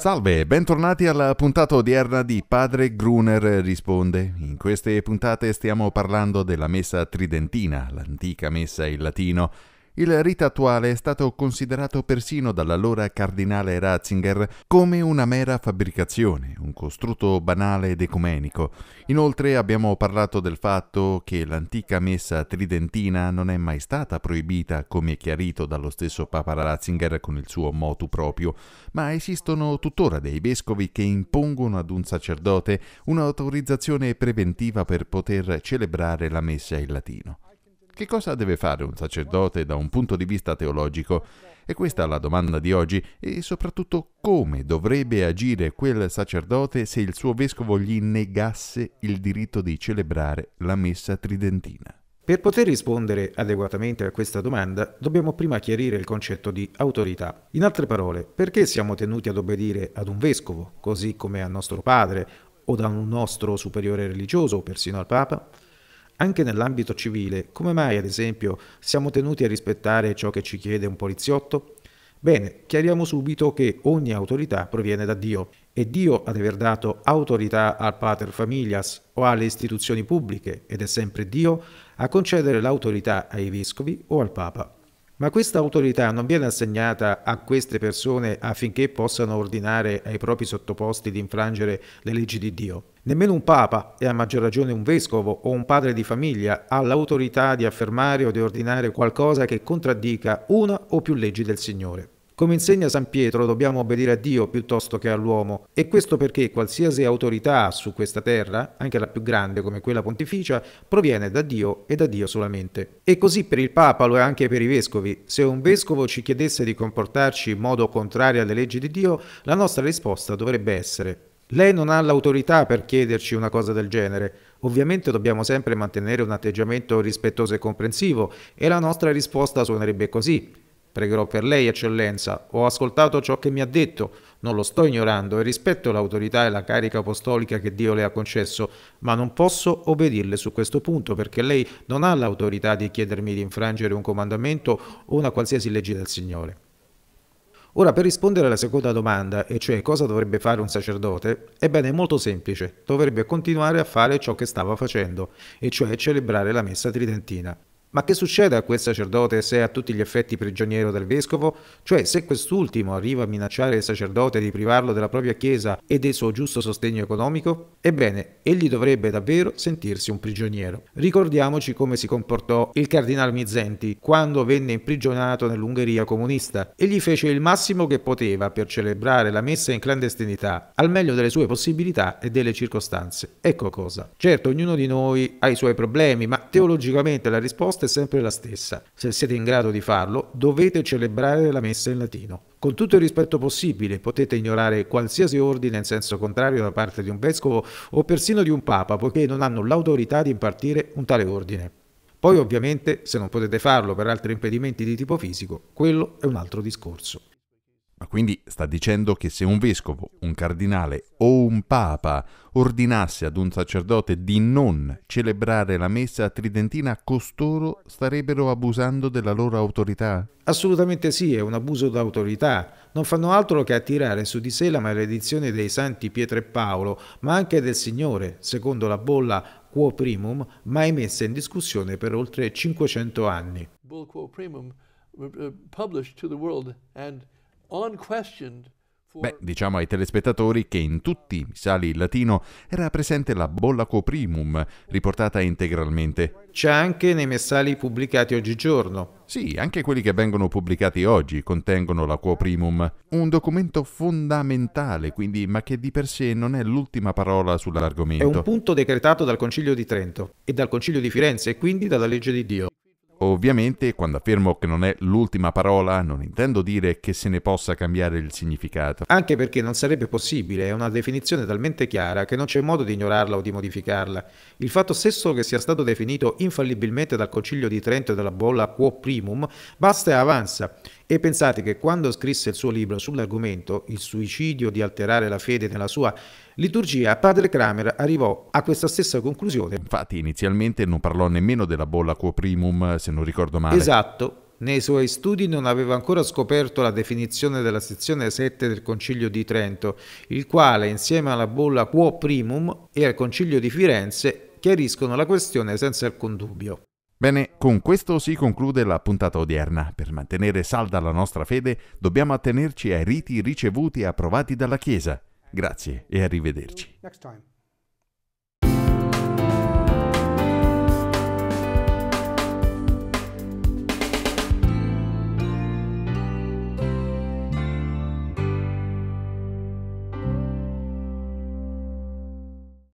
Salve, bentornati alla puntata odierna di Padre Gruner risponde. In queste puntate stiamo parlando della messa tridentina, l'antica messa in latino, il rito attuale è stato considerato persino dall'allora cardinale Ratzinger come una mera fabbricazione, un costrutto banale ed ecumenico. Inoltre abbiamo parlato del fatto che l'antica messa tridentina non è mai stata proibita, come chiarito dallo stesso Papa Ratzinger con il suo motu proprio, ma esistono tuttora dei vescovi che impongono ad un sacerdote un'autorizzazione preventiva per poter celebrare la messa in latino. Che cosa deve fare un sacerdote da un punto di vista teologico? E questa è la domanda di oggi e soprattutto come dovrebbe agire quel sacerdote se il suo vescovo gli negasse il diritto di celebrare la messa tridentina. Per poter rispondere adeguatamente a questa domanda dobbiamo prima chiarire il concetto di autorità. In altre parole, perché siamo tenuti ad obbedire ad un vescovo, così come a nostro padre o da un nostro superiore religioso o persino al Papa? anche nell'ambito civile, come mai ad esempio siamo tenuti a rispettare ciò che ci chiede un poliziotto? Bene, chiariamo subito che ogni autorità proviene da Dio. È Dio ad aver dato autorità al pater familias o alle istituzioni pubbliche, ed è sempre Dio a concedere l'autorità ai vescovi o al Papa. Ma questa autorità non viene assegnata a queste persone affinché possano ordinare ai propri sottoposti di infrangere le leggi di Dio. Nemmeno un papa, e a maggior ragione un vescovo o un padre di famiglia, ha l'autorità di affermare o di ordinare qualcosa che contraddica una o più leggi del Signore. Come insegna San Pietro dobbiamo obbedire a Dio piuttosto che all'uomo e questo perché qualsiasi autorità su questa terra, anche la più grande come quella pontificia, proviene da Dio e da Dio solamente. E così per il Papa lo è anche per i vescovi. Se un vescovo ci chiedesse di comportarci in modo contrario alle leggi di Dio, la nostra risposta dovrebbe essere lei non ha l'autorità per chiederci una cosa del genere. Ovviamente dobbiamo sempre mantenere un atteggiamento rispettoso e comprensivo e la nostra risposta suonerebbe così. Pregherò per lei, eccellenza. Ho ascoltato ciò che mi ha detto. Non lo sto ignorando e rispetto l'autorità e la carica apostolica che Dio le ha concesso, ma non posso obbedirle su questo punto perché lei non ha l'autorità di chiedermi di infrangere un comandamento o una qualsiasi legge del Signore. Ora, per rispondere alla seconda domanda, e cioè cosa dovrebbe fare un sacerdote, ebbene è molto semplice, dovrebbe continuare a fare ciò che stava facendo, e cioè celebrare la messa tridentina. Ma che succede a quel sacerdote se è a tutti gli effetti prigioniero del vescovo? Cioè, se quest'ultimo arriva a minacciare il sacerdote di privarlo della propria chiesa e del suo giusto sostegno economico? Ebbene, egli dovrebbe davvero sentirsi un prigioniero. Ricordiamoci come si comportò il cardinal Mizenti quando venne imprigionato nell'Ungheria comunista. Egli fece il massimo che poteva per celebrare la messa in clandestinità, al meglio delle sue possibilità e delle circostanze. Ecco cosa. Certo, ognuno di noi ha i suoi problemi, ma teologicamente la risposta risposta è sempre la stessa. Se siete in grado di farlo, dovete celebrare la messa in latino. Con tutto il rispetto possibile, potete ignorare qualsiasi ordine in senso contrario da parte di un vescovo o persino di un papa, poiché non hanno l'autorità di impartire un tale ordine. Poi ovviamente, se non potete farlo per altri impedimenti di tipo fisico, quello è un altro discorso. Ma quindi sta dicendo che se un vescovo, un cardinale o un papa ordinasse ad un sacerdote di non celebrare la messa tridentina, costoro starebbero abusando della loro autorità? Assolutamente sì, è un abuso d'autorità. Non fanno altro che attirare su di sé la maledizione dei santi Pietro e Paolo, ma anche del Signore, secondo la bolla quo primum, mai messa in discussione per oltre 500 anni. Bull quo primum, uh, published to the world and... Beh, diciamo ai telespettatori che in tutti i sali in latino era presente la bolla coprimum, riportata integralmente. C'è anche nei messali pubblicati oggigiorno. Sì, anche quelli che vengono pubblicati oggi contengono la quoprimum, un documento fondamentale, quindi, ma che di per sé non è l'ultima parola sull'argomento. È un punto decretato dal Concilio di Trento e dal Concilio di Firenze e quindi dalla legge di Dio. Ovviamente, quando affermo che non è l'ultima parola, non intendo dire che se ne possa cambiare il significato. Anche perché non sarebbe possibile, è una definizione talmente chiara che non c'è modo di ignorarla o di modificarla. Il fatto stesso che sia stato definito infallibilmente dal Concilio di Trento e dalla Bolla quo primum basta e avanza. E pensate che quando scrisse il suo libro sull'argomento Il suicidio di alterare la fede nella sua liturgia, padre Kramer arrivò a questa stessa conclusione. Infatti inizialmente non parlò nemmeno della bolla quo primum, se non ricordo male. Esatto. Nei suoi studi non aveva ancora scoperto la definizione della sezione 7 del Concilio di Trento, il quale, insieme alla bolla quo primum e al Concilio di Firenze, chiariscono la questione senza alcun dubbio. Bene, con questo si conclude la puntata odierna. Per mantenere salda la nostra fede dobbiamo attenerci ai riti ricevuti e approvati dalla Chiesa. Grazie e arrivederci.